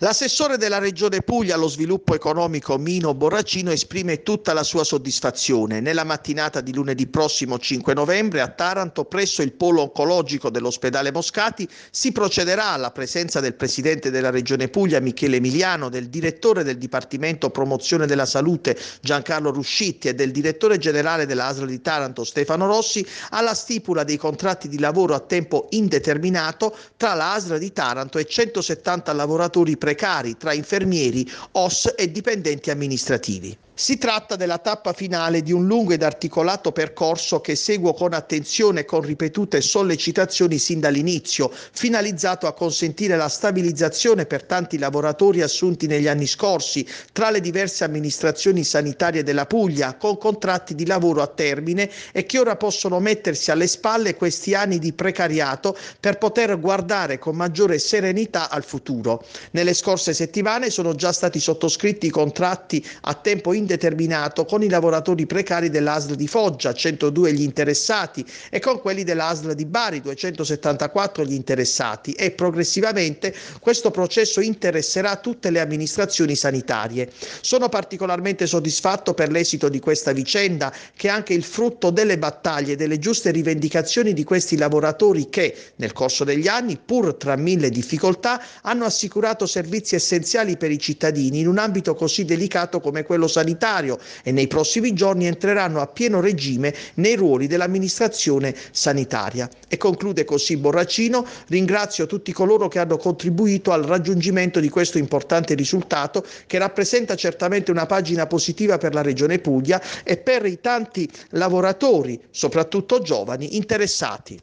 L'assessore della Regione Puglia allo sviluppo economico Mino Borracino esprime tutta la sua soddisfazione. Nella mattinata di lunedì prossimo 5 novembre a Taranto, presso il polo oncologico dell'ospedale Moscati, si procederà alla presenza del presidente della Regione Puglia Michele Emiliano, del direttore del Dipartimento Promozione della Salute Giancarlo Ruscitti e del direttore generale dell'ASRA di Taranto Stefano Rossi alla stipula dei contratti di lavoro a tempo indeterminato tra l'ASRA di Taranto e 170 lavoratori precari tra infermieri, OS e dipendenti amministrativi. Si tratta della tappa finale di un lungo ed articolato percorso che seguo con attenzione e con ripetute sollecitazioni sin dall'inizio, finalizzato a consentire la stabilizzazione per tanti lavoratori assunti negli anni scorsi tra le diverse amministrazioni sanitarie della Puglia con contratti di lavoro a termine e che ora possono mettersi alle spalle questi anni di precariato per poter guardare con maggiore serenità al futuro. Nelle scorse settimane sono già stati sottoscritti contratti a tempo indeterminato indeterminato con i lavoratori precari dell'ASL di Foggia, 102 gli interessati, e con quelli dell'ASL di Bari, 274 gli interessati e progressivamente questo processo interesserà tutte le amministrazioni sanitarie. Sono particolarmente soddisfatto per l'esito di questa vicenda che è anche il frutto delle battaglie e delle giuste rivendicazioni di questi lavoratori che nel corso degli anni, pur tra mille difficoltà, hanno assicurato servizi essenziali per i cittadini in un ambito così delicato come quello sanitario sanitario e nei prossimi giorni entreranno a pieno regime nei ruoli dell'amministrazione sanitaria. E conclude così Borracino, ringrazio tutti coloro che hanno contribuito al raggiungimento di questo importante risultato che rappresenta certamente una pagina positiva per la Regione Puglia e per i tanti lavoratori, soprattutto giovani, interessati.